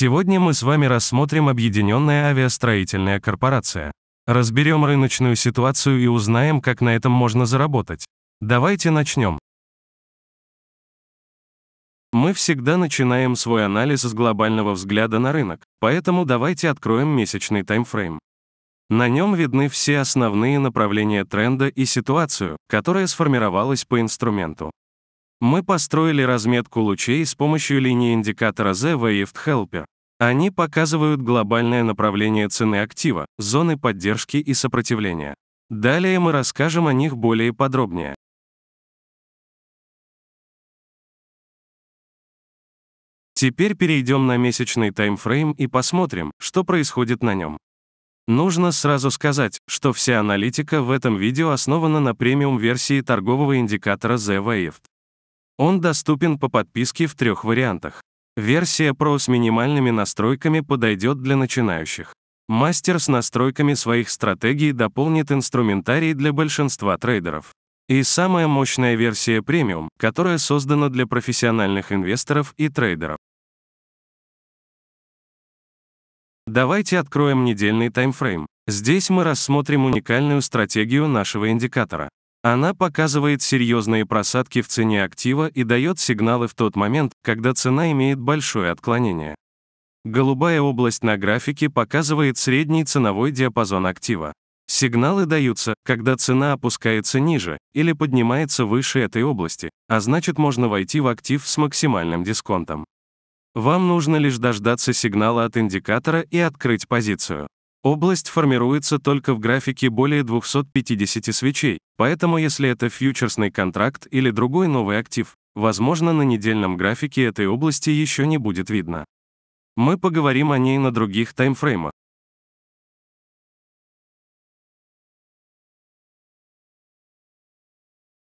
Сегодня мы с вами рассмотрим Объединенная авиастроительная корпорация. Разберем рыночную ситуацию и узнаем, как на этом можно заработать. Давайте начнем. Мы всегда начинаем свой анализ с глобального взгляда на рынок, поэтому давайте откроем месячный таймфрейм. На нем видны все основные направления тренда и ситуацию, которая сформировалась по инструменту. Мы построили разметку лучей с помощью линии индикатора Z Waved Helper. Они показывают глобальное направление цены актива, зоны поддержки и сопротивления. Далее мы расскажем о них более подробнее. Теперь перейдем на месячный таймфрейм и посмотрим, что происходит на нем. Нужно сразу сказать, что вся аналитика в этом видео основана на премиум-версии торгового индикатора Z Waved. Он доступен по подписке в трех вариантах. Версия Pro с минимальными настройками подойдет для начинающих. Мастер с настройками своих стратегий дополнит инструментарий для большинства трейдеров. И самая мощная версия премиум, которая создана для профессиональных инвесторов и трейдеров. Давайте откроем недельный таймфрейм. Здесь мы рассмотрим уникальную стратегию нашего индикатора. Она показывает серьезные просадки в цене актива и дает сигналы в тот момент, когда цена имеет большое отклонение. Голубая область на графике показывает средний ценовой диапазон актива. Сигналы даются, когда цена опускается ниже или поднимается выше этой области, а значит можно войти в актив с максимальным дисконтом. Вам нужно лишь дождаться сигнала от индикатора и открыть позицию. Область формируется только в графике более 250 свечей, поэтому если это фьючерсный контракт или другой новый актив, возможно, на недельном графике этой области еще не будет видно. Мы поговорим о ней на других таймфреймах.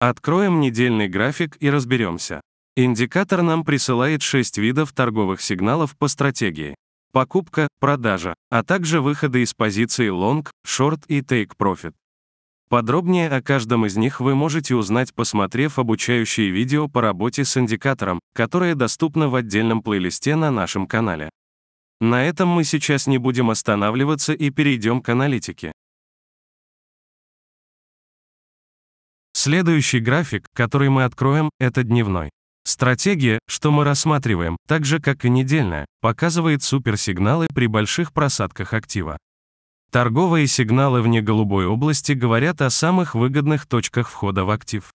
Откроем недельный график и разберемся. Индикатор нам присылает 6 видов торговых сигналов по стратегии покупка, продажа, а также выходы из позиции long, short и take profit. Подробнее о каждом из них вы можете узнать, посмотрев обучающие видео по работе с индикатором, которое доступно в отдельном плейлисте на нашем канале. На этом мы сейчас не будем останавливаться и перейдем к аналитике. Следующий график, который мы откроем, это дневной. Стратегия, что мы рассматриваем, так же как и недельная, показывает суперсигналы при больших просадках актива. Торговые сигналы вне голубой области говорят о самых выгодных точках входа в актив.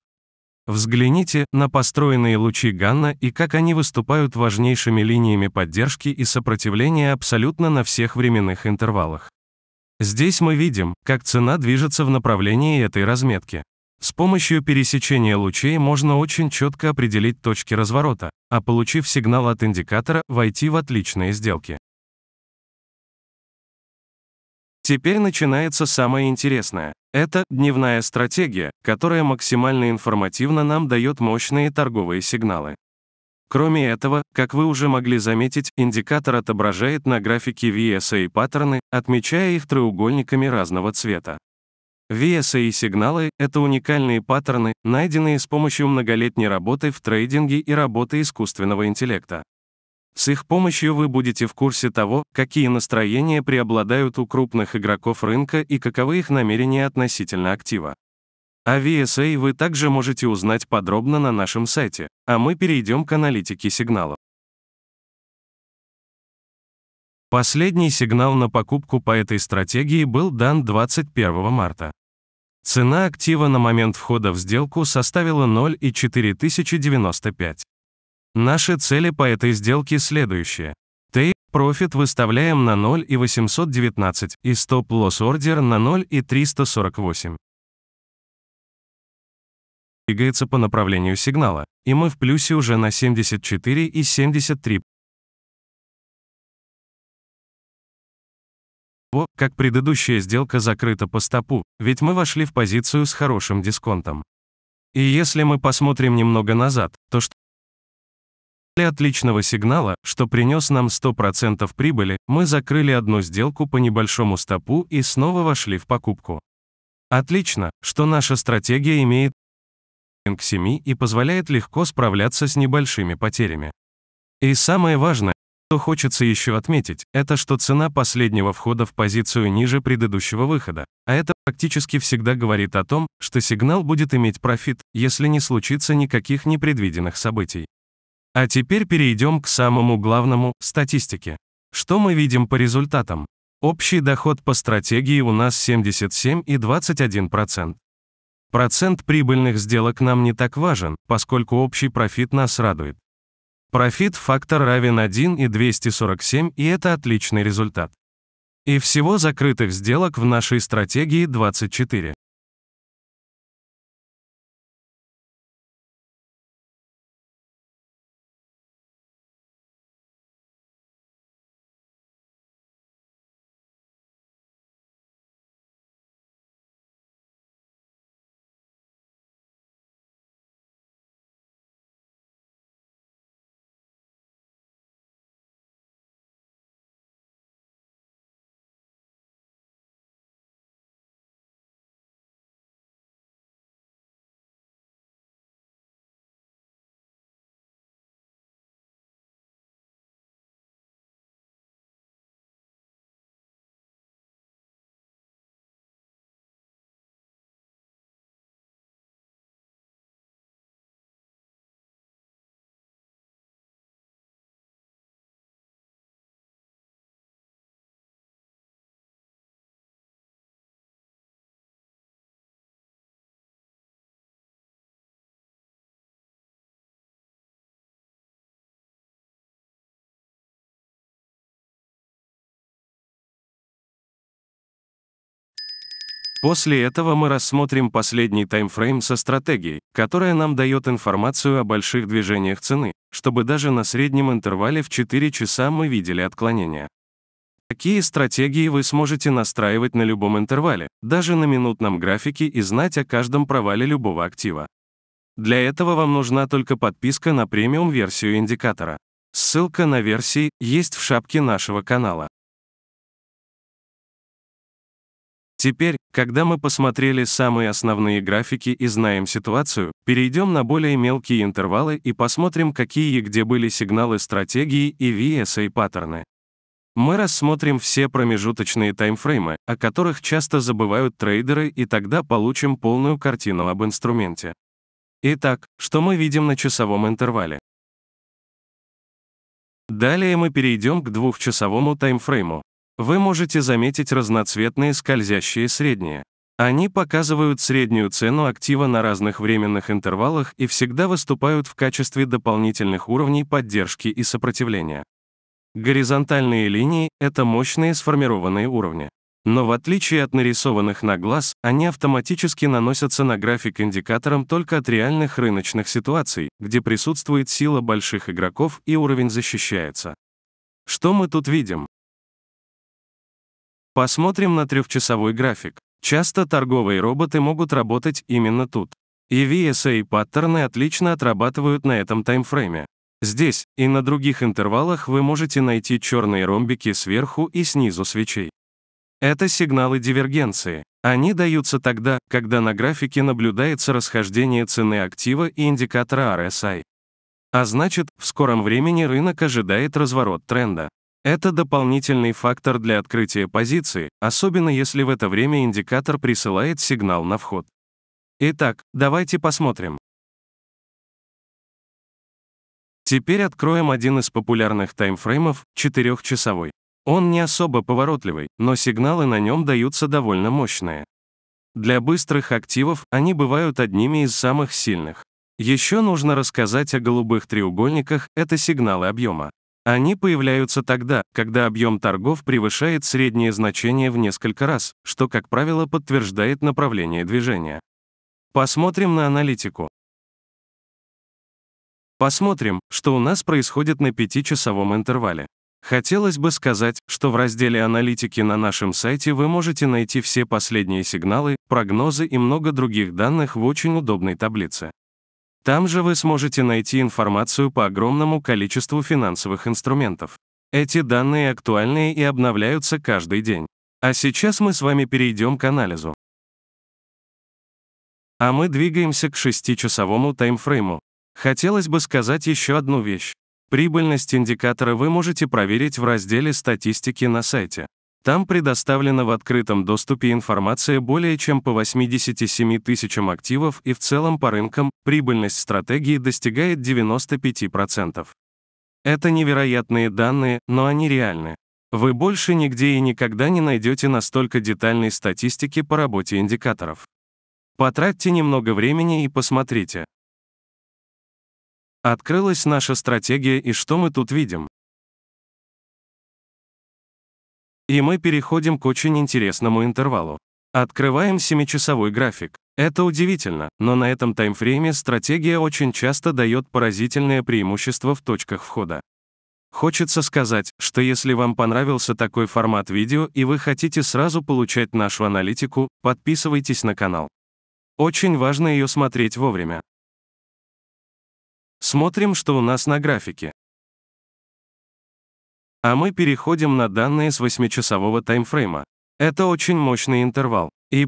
Взгляните на построенные лучи Ганна и как они выступают важнейшими линиями поддержки и сопротивления абсолютно на всех временных интервалах. Здесь мы видим, как цена движется в направлении этой разметки. С помощью пересечения лучей можно очень четко определить точки разворота, а получив сигнал от индикатора, войти в отличные сделки. Теперь начинается самое интересное. Это дневная стратегия, которая максимально информативно нам дает мощные торговые сигналы. Кроме этого, как вы уже могли заметить, индикатор отображает на графике VSA паттерны, отмечая их треугольниками разного цвета. VSA и сигналы — это уникальные паттерны, найденные с помощью многолетней работы в трейдинге и работы искусственного интеллекта. С их помощью вы будете в курсе того, какие настроения преобладают у крупных игроков рынка и каковы их намерения относительно актива. О VSA вы также можете узнать подробно на нашем сайте, а мы перейдем к аналитике сигналов. Последний сигнал на покупку по этой стратегии был дан 21 марта. Цена актива на момент входа в сделку составила 0,4095. Наши цели по этой сделке следующие. Take profit выставляем на 0,819 и stop loss order на 0,348. Двигается по направлению сигнала, и мы в плюсе уже на 74 и 73. того, как предыдущая сделка закрыта по стопу, ведь мы вошли в позицию с хорошим дисконтом. И если мы посмотрим немного назад, то что отличного сигнала, что принес нам 100% прибыли, мы закрыли одну сделку по небольшому стопу и снова вошли в покупку. Отлично, что наша стратегия имеет к 7 и позволяет легко справляться с небольшими потерями. И самое важное, что хочется еще отметить, это что цена последнего входа в позицию ниже предыдущего выхода, а это практически всегда говорит о том, что сигнал будет иметь профит, если не случится никаких непредвиденных событий. А теперь перейдем к самому главному – статистике. Что мы видим по результатам? Общий доход по стратегии у нас 77,21%. Процент прибыльных сделок нам не так важен, поскольку общий профит нас радует. Профит-фактор равен 1 и 247, и это отличный результат. И всего закрытых сделок в нашей стратегии 24. После этого мы рассмотрим последний таймфрейм со стратегией, которая нам дает информацию о больших движениях цены, чтобы даже на среднем интервале в 4 часа мы видели отклонения. Какие стратегии вы сможете настраивать на любом интервале, даже на минутном графике и знать о каждом провале любого актива? Для этого вам нужна только подписка на премиум-версию индикатора. Ссылка на версии есть в шапке нашего канала. Теперь, когда мы посмотрели самые основные графики и знаем ситуацию, перейдем на более мелкие интервалы и посмотрим, какие и где были сигналы стратегии и VSA-паттерны. Мы рассмотрим все промежуточные таймфреймы, о которых часто забывают трейдеры, и тогда получим полную картину об инструменте. Итак, что мы видим на часовом интервале? Далее мы перейдем к двухчасовому таймфрейму, вы можете заметить разноцветные скользящие средние. Они показывают среднюю цену актива на разных временных интервалах и всегда выступают в качестве дополнительных уровней поддержки и сопротивления. Горизонтальные линии — это мощные сформированные уровни. Но в отличие от нарисованных на глаз, они автоматически наносятся на график индикатором только от реальных рыночных ситуаций, где присутствует сила больших игроков и уровень защищается. Что мы тут видим? Посмотрим на трехчасовой график. Часто торговые роботы могут работать именно тут. EVSA паттерны отлично отрабатывают на этом таймфрейме. Здесь и на других интервалах вы можете найти черные ромбики сверху и снизу свечей. Это сигналы дивергенции. Они даются тогда, когда на графике наблюдается расхождение цены актива и индикатора RSI. А значит, в скором времени рынок ожидает разворот тренда. Это дополнительный фактор для открытия позиции, особенно если в это время индикатор присылает сигнал на вход. Итак, давайте посмотрим. Теперь откроем один из популярных таймфреймов, 4-часовой. Он не особо поворотливый, но сигналы на нем даются довольно мощные. Для быстрых активов они бывают одними из самых сильных. Еще нужно рассказать о голубых треугольниках, это сигналы объема. Они появляются тогда, когда объем торгов превышает среднее значение в несколько раз, что, как правило, подтверждает направление движения. Посмотрим на аналитику. Посмотрим, что у нас происходит на пятичасовом интервале. Хотелось бы сказать, что в разделе аналитики на нашем сайте вы можете найти все последние сигналы, прогнозы и много других данных в очень удобной таблице. Там же вы сможете найти информацию по огромному количеству финансовых инструментов. Эти данные актуальны и обновляются каждый день. А сейчас мы с вами перейдем к анализу. А мы двигаемся к шестичасовому таймфрейму. Хотелось бы сказать еще одну вещь. Прибыльность индикатора вы можете проверить в разделе «Статистики» на сайте. Там предоставлена в открытом доступе информация более чем по 87 тысячам активов и в целом по рынкам прибыльность стратегии достигает 95%. Это невероятные данные, но они реальны. Вы больше нигде и никогда не найдете настолько детальной статистики по работе индикаторов. Потратьте немного времени и посмотрите. Открылась наша стратегия и что мы тут видим? И мы переходим к очень интересному интервалу. Открываем 7-часовой график. Это удивительно, но на этом таймфрейме стратегия очень часто дает поразительное преимущество в точках входа. Хочется сказать, что если вам понравился такой формат видео и вы хотите сразу получать нашу аналитику, подписывайтесь на канал. Очень важно ее смотреть вовремя. Смотрим, что у нас на графике. А мы переходим на данные с 8-часового таймфрейма. Это очень мощный интервал. И